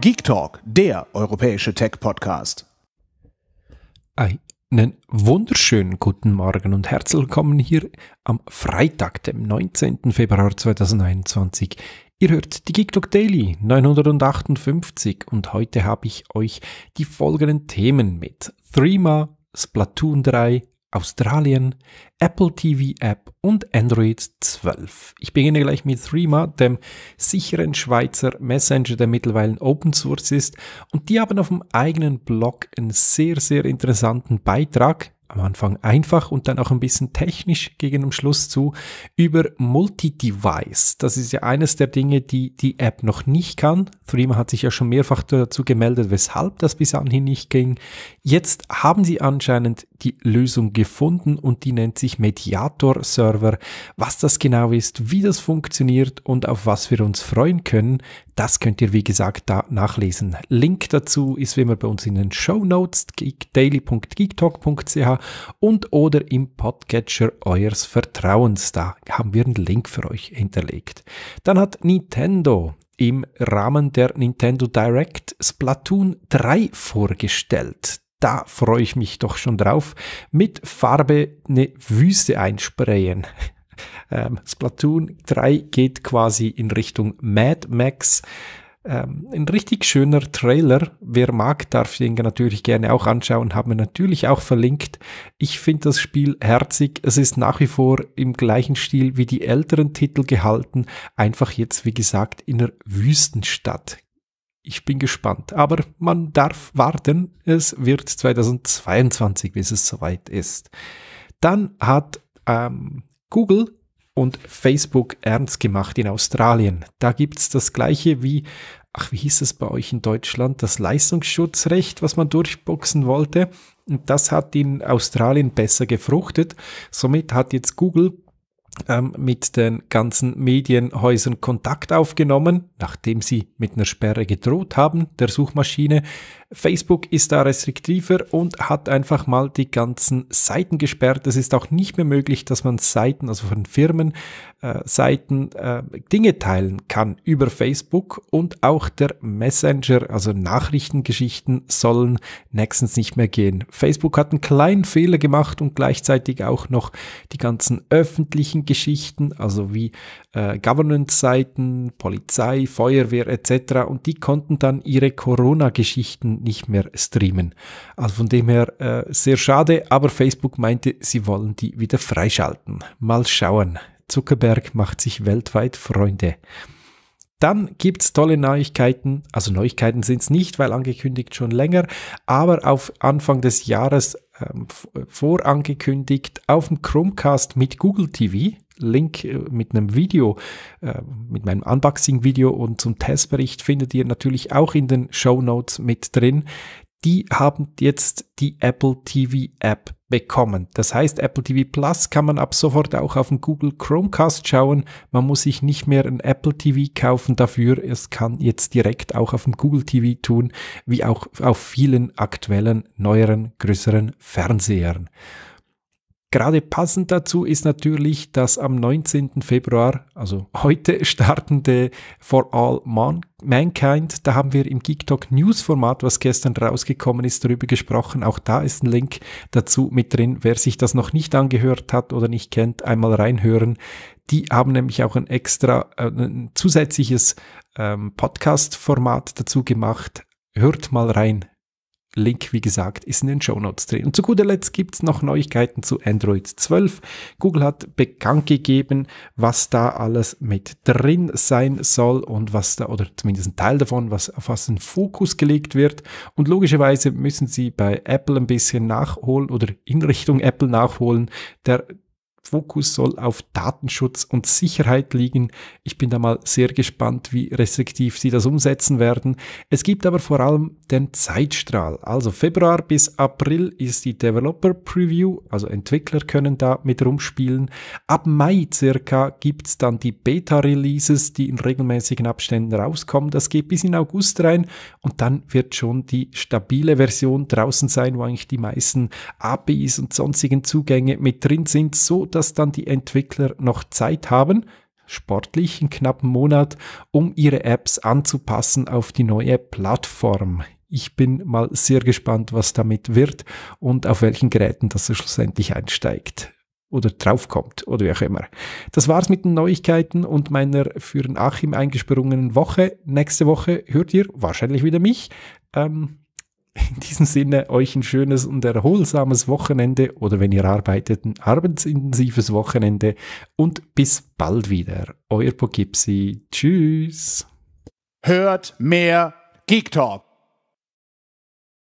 Geek Talk, der europäische Tech-Podcast. Einen wunderschönen guten Morgen und herzlich willkommen hier am Freitag, dem 19. Februar 2021. Ihr hört die Geek Talk Daily 958 und heute habe ich euch die folgenden Themen mit Threema, Splatoon 3, Australien, Apple TV App und Android 12. Ich beginne gleich mit Threema, dem sicheren Schweizer Messenger, der mittlerweile Open Source ist. Und die haben auf dem eigenen Blog einen sehr, sehr interessanten Beitrag am Anfang einfach und dann auch ein bisschen technisch gegen am Schluss zu über Multi-Device. Das ist ja eines der Dinge, die die App noch nicht kann. Threema hat sich ja schon mehrfach dazu gemeldet, weshalb das bis anhin nicht ging. Jetzt haben sie anscheinend die Lösung gefunden und die nennt sich Mediator Server. Was das genau ist, wie das funktioniert und auf was wir uns freuen können, das könnt ihr wie gesagt da nachlesen. Link dazu ist wie immer bei uns in den Show Notes geekdaily.geektalk.ch und oder im Podcatcher eures Vertrauens. Da haben wir einen Link für euch hinterlegt. Dann hat Nintendo im Rahmen der Nintendo Direct Splatoon 3 vorgestellt. Da freue ich mich doch schon drauf. Mit Farbe eine Wüste einsprayen. Ähm, Splatoon 3 geht quasi in Richtung Mad Max. Ähm, ein richtig schöner Trailer. Wer mag, darf den natürlich gerne auch anschauen. Haben wir natürlich auch verlinkt. Ich finde das Spiel herzig. Es ist nach wie vor im gleichen Stil wie die älteren Titel gehalten. Einfach jetzt, wie gesagt, in einer Wüstenstadt. Ich bin gespannt. Aber man darf warten. Es wird 2022, bis es soweit ist. Dann hat ähm, Google und Facebook ernst gemacht in Australien. Da gibt es das gleiche wie, ach, wie hieß es bei euch in Deutschland, das Leistungsschutzrecht, was man durchboxen wollte. Und das hat in Australien besser gefruchtet. Somit hat jetzt Google ähm, mit den ganzen Medienhäusern Kontakt aufgenommen, nachdem sie mit einer Sperre gedroht haben, der Suchmaschine. Facebook ist da restriktiver und hat einfach mal die ganzen Seiten gesperrt. Es ist auch nicht mehr möglich, dass man Seiten, also von Firmen, äh, Seiten, äh, Dinge teilen kann über Facebook und auch der Messenger, also Nachrichtengeschichten sollen nächstens nicht mehr gehen. Facebook hat einen kleinen Fehler gemacht und gleichzeitig auch noch die ganzen öffentlichen Geschichten, also wie äh, Governance-Seiten, Polizei, Feuerwehr etc. Und die konnten dann ihre Corona-Geschichten nicht mehr streamen. Also von dem her äh, sehr schade, aber Facebook meinte, sie wollen die wieder freischalten. Mal schauen. Zuckerberg macht sich weltweit Freunde. Dann gibt es tolle Neuigkeiten. Also Neuigkeiten sind es nicht, weil angekündigt schon länger. Aber auf Anfang des Jahres ähm, äh, vorangekündigt auf dem Chromecast mit Google TV. Link äh, mit einem Video, äh, mit meinem Unboxing-Video und zum Testbericht findet ihr natürlich auch in den Show Notes mit drin. Die haben jetzt die Apple TV App bekommen. Das heißt, Apple TV Plus kann man ab sofort auch auf dem Google Chromecast schauen. Man muss sich nicht mehr ein Apple TV kaufen dafür. Es kann jetzt direkt auch auf dem Google TV tun, wie auch auf vielen aktuellen, neueren, größeren Fernsehern. Gerade passend dazu ist natürlich das am 19. Februar, also heute startende For All Man Mankind. Da haben wir im GeekTalk News Format, was gestern rausgekommen ist, darüber gesprochen. Auch da ist ein Link dazu mit drin. Wer sich das noch nicht angehört hat oder nicht kennt, einmal reinhören. Die haben nämlich auch ein extra, äh, ein zusätzliches ähm, Podcast-Format dazu gemacht. Hört mal rein, Link, wie gesagt, ist in den Show Notes drin. Und zu guter Letzt gibt's noch Neuigkeiten zu Android 12. Google hat bekannt gegeben, was da alles mit drin sein soll und was da, oder zumindest ein Teil davon, was auf was ein Fokus gelegt wird. Und logischerweise müssen sie bei Apple ein bisschen nachholen oder in Richtung Apple nachholen. Der Fokus soll auf Datenschutz und Sicherheit liegen. Ich bin da mal sehr gespannt, wie restriktiv sie das umsetzen werden. Es gibt aber vor allem den Zeitstrahl. Also Februar bis April ist die Developer Preview, also Entwickler können da mit rumspielen. Ab Mai circa gibt es dann die Beta-Releases, die in regelmäßigen Abständen rauskommen. Das geht bis in August rein und dann wird schon die stabile Version draußen sein, wo eigentlich die meisten APIs und sonstigen Zugänge mit drin sind, so dass dann die Entwickler noch Zeit haben, sportlich einen knappen Monat, um ihre Apps anzupassen auf die neue Plattform. Ich bin mal sehr gespannt, was damit wird und auf welchen Geräten das schlussendlich einsteigt oder draufkommt oder wie auch immer. Das war's mit den Neuigkeiten und meiner für den Achim eingesprungenen Woche. Nächste Woche hört ihr wahrscheinlich wieder mich. Ähm, in diesem Sinne euch ein schönes und erholsames Wochenende oder wenn ihr arbeitet, ein arbeitsintensives Wochenende und bis bald wieder. Euer Pogipsi. Tschüss. Hört mehr Geek Talk.